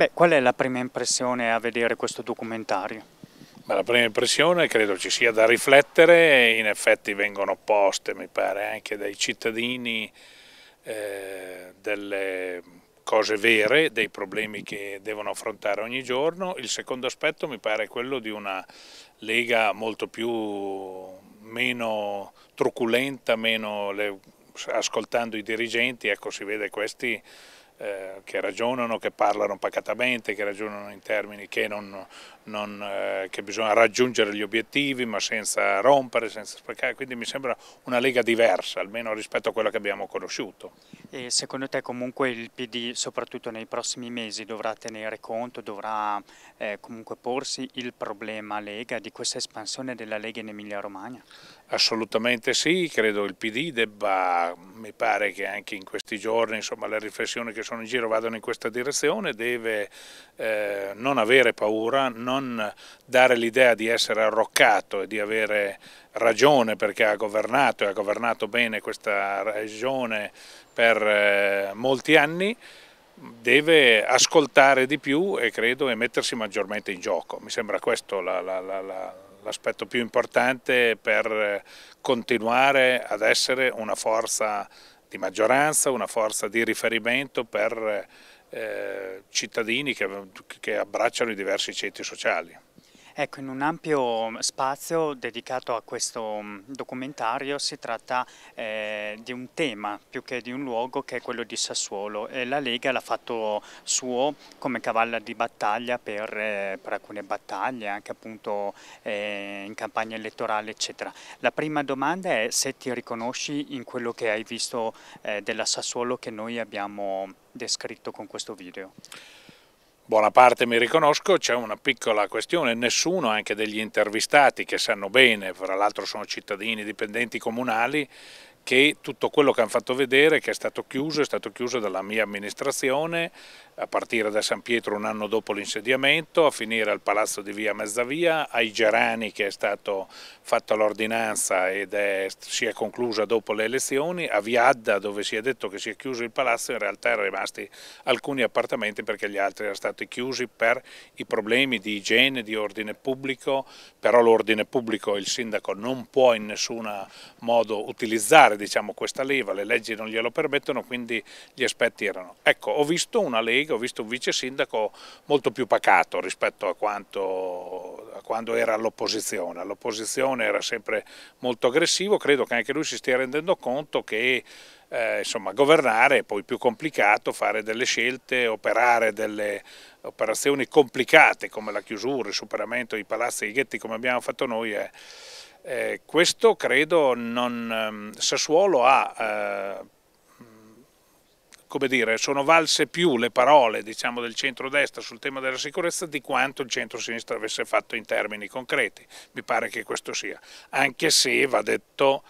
Beh, qual è la prima impressione a vedere questo documentario? Ma la prima impressione credo ci sia da riflettere, in effetti vengono poste, mi pare, anche dai cittadini eh, delle cose vere, dei problemi che devono affrontare ogni giorno. Il secondo aspetto mi pare quello di una lega molto più meno truculenta, meno le, ascoltando i dirigenti, ecco si vede questi eh, che ragionano, che parlano pacatamente, che ragionano in termini che non, non, eh, che bisogna raggiungere gli obiettivi ma senza rompere, senza sprecare, quindi mi sembra una Lega diversa almeno rispetto a quella che abbiamo conosciuto. E secondo te comunque il PD soprattutto nei prossimi mesi dovrà tenere conto, dovrà eh, comunque porsi il problema Lega di questa espansione della Lega in Emilia Romagna? Assolutamente sì, credo il PD debba, mi pare che anche in questi giorni insomma, le riflessioni che sono in giro vadano in questa direzione, deve eh, non avere paura, non non dare l'idea di essere arroccato e di avere ragione perché ha governato e ha governato bene questa regione per eh, molti anni, deve ascoltare di più e credo e mettersi maggiormente in gioco. Mi sembra questo la, la, la, l'aspetto più importante per continuare ad essere una forza di maggioranza, una forza di riferimento per eh, cittadini che, che abbracciano i diversi ceti sociali. Ecco, in un ampio spazio dedicato a questo mm, documentario si tratta eh, di un tema più che di un luogo che è quello di Sassuolo e la Lega l'ha fatto suo come cavalla di battaglia per, eh, per alcune battaglie, anche appunto eh, in campagna elettorale eccetera. La prima domanda è se ti riconosci in quello che hai visto eh, della Sassuolo che noi abbiamo descritto con questo video buona parte mi riconosco, c'è una piccola questione, nessuno anche degli intervistati che sanno bene, fra l'altro sono cittadini, dipendenti comunali, che tutto quello che hanno fatto vedere che è stato chiuso, è stato chiuso dalla mia amministrazione a partire da San Pietro un anno dopo l'insediamento, a finire al Palazzo di Via Mezzavia, ai Gerani che è stato fatto l'ordinanza ed è, si è conclusa dopo le elezioni, a Viadda dove si è detto che si è chiuso il palazzo, in realtà erano rimasti alcuni appartamenti perché gli altri erano stati chiusi per i problemi di igiene, di ordine pubblico, però l'ordine pubblico il sindaco non può in nessun modo utilizzare diciamo, questa leva, le leggi non glielo permettono, quindi gli aspetti erano. Ecco, ho visto una lega politica ho visto un vice sindaco molto più pacato rispetto a, quanto, a quando era all'opposizione. All'opposizione era sempre molto aggressivo, credo che anche lui si stia rendendo conto che eh, insomma, governare è poi più complicato, fare delle scelte, operare delle operazioni complicate come la chiusura, il superamento dei palazzi e ghetti come abbiamo fatto noi è... Eh, eh, questo credo non... Ehm, Sassuolo ha eh, come dire, sono valse più le parole diciamo, del centrodestra sul tema della sicurezza di quanto il centro-sinistra avesse fatto in termini concreti, mi pare che questo sia, anche se va detto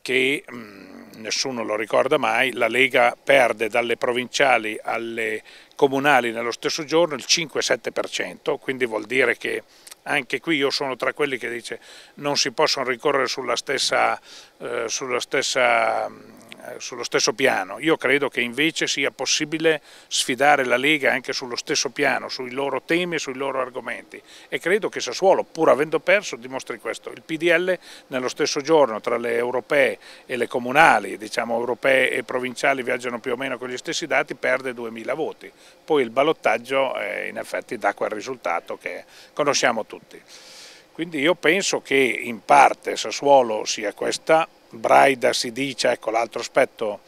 che mh, mm, nessuno lo ricorda mai, la Lega perde dalle provinciali alle comunali nello stesso giorno il 5-7%, quindi vuol dire che anche qui io sono tra quelli che dice non si possono ricorrere sulla stessa, eh, sulla stessa mm, eh, sullo stesso piano. Io credo che invece sia possibile sfidare la Lega anche sullo stesso piano, sui loro temi e sui loro argomenti e credo che Sassuolo, pur avendo perso, dimostri questo. Il PDL nello stesso giorno tra le europee e le comunali, diciamo europee e provinciali viaggiano più o meno con gli stessi dati, perde 2000 voti. Poi il ballottaggio eh, in effetti dà quel risultato che conosciamo tutti. Quindi io penso che in parte Sassuolo sia questa Braida si dice, ecco l'altro aspetto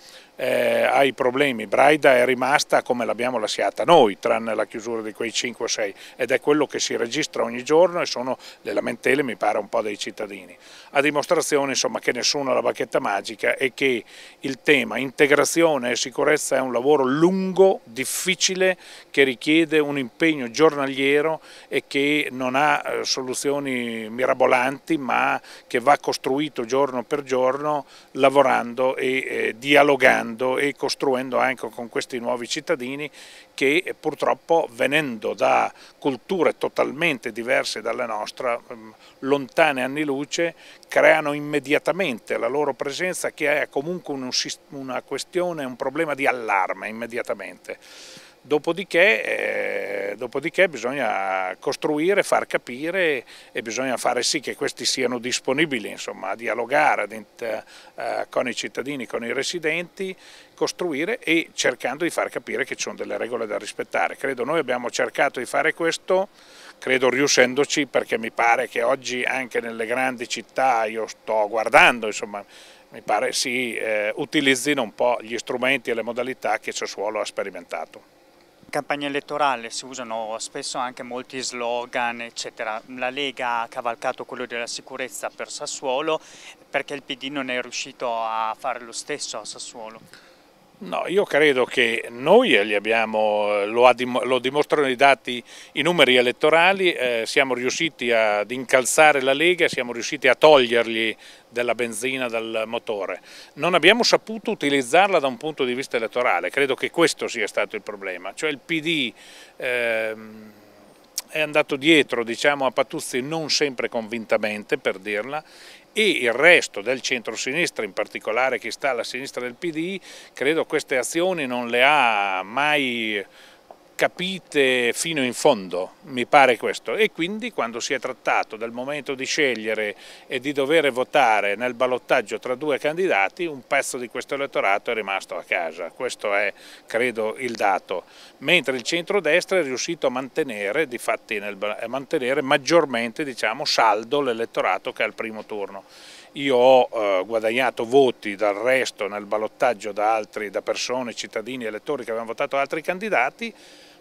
eh, ai problemi. Braida è rimasta come l'abbiamo lasciata noi, tranne la chiusura di quei 5 o 6, ed è quello che si registra ogni giorno e sono le lamentele, mi pare, un po' dei cittadini. A dimostrazione insomma, che nessuno ha la bacchetta magica e che il tema integrazione e sicurezza è un lavoro lungo, difficile, che richiede un impegno giornaliero e che non ha eh, soluzioni mirabolanti, ma che va costruito giorno per giorno lavorando e eh, dialogando creando e costruendo anche con questi nuovi cittadini che purtroppo venendo da culture totalmente diverse dalla nostra, ehm, lontane anni luce, creano immediatamente la loro presenza che è comunque una questione, un problema di allarme immediatamente. Dopodiché, eh, dopodiché, bisogna costruire, far capire e bisogna fare sì che questi siano disponibili insomma, a dialogare eh, con i cittadini, con i residenti, costruire e cercando di far capire che ci sono delle regole da rispettare. Credo noi abbiamo cercato di fare questo, credo riuscendoci perché mi pare che oggi anche nelle grandi città, io sto guardando insomma, mi pare si eh, utilizzino un po' gli strumenti e le modalità che Sassuolo ha sperimentato campagna elettorale si usano spesso anche molti slogan, eccetera. La Lega ha cavalcato quello della sicurezza per Sassuolo perché il PD non è riuscito a fare lo stesso a Sassuolo. No, io credo che noi eh, abbiamo, eh, lo, lo, dimostrano i dati, i numeri elettorali, eh, siamo riusciti ad incalzare la Lega, siamo riusciti a togliergli della benzina dal motore. Non abbiamo saputo utilizzarla da un punto di vista elettorale, credo che questo sia stato il problema, cioè il PD... Ehm, è andato dietro diciamo, a Patuzzi non sempre convintamente, per dirla, e il resto del centro-sinistra, in particolare chi sta alla sinistra del PDI, credo queste azioni non le ha mai capite fino in fondo, mi pare questo, e quindi quando si è trattato del momento di scegliere e di dover votare nel ballottaggio tra due candidati, un pezzo di questo elettorato è rimasto a casa, questo è credo il dato, mentre il centrodestra è riuscito a mantenere, difatti, nel, a mantenere maggiormente diciamo, saldo l'elettorato che al primo turno. Io ho eh, guadagnato voti dal resto nel ballottaggio da, altri, da persone, cittadini, elettori che avevano votato altri candidati,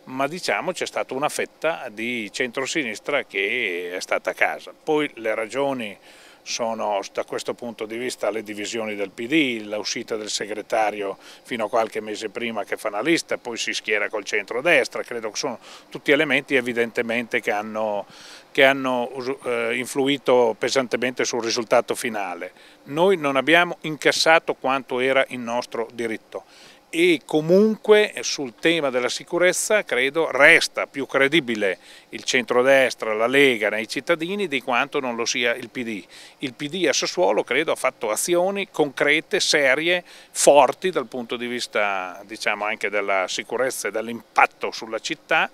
ma diciamo c'è stata una fetta di centrosinistra che è stata a casa. Poi le ragioni sono da questo punto di vista le divisioni del PD, l'uscita del segretario fino a qualche mese prima che fa lista, poi si schiera col centrodestra, credo che sono tutti elementi evidentemente che hanno, che hanno eh, influito pesantemente sul risultato finale. Noi non abbiamo incassato quanto era il nostro diritto e comunque sul tema della sicurezza credo resta più credibile il centrodestra, la Lega nei cittadini di quanto non lo sia il PD. Il PD a Sassuolo credo ha fatto azioni concrete, serie, forti dal punto di vista diciamo, anche della sicurezza e dell'impatto sulla città,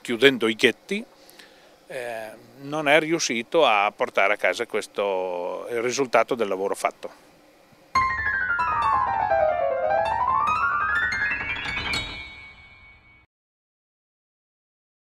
chiudendo i ghetti, eh, non è riuscito a portare a casa questo, il risultato del lavoro fatto.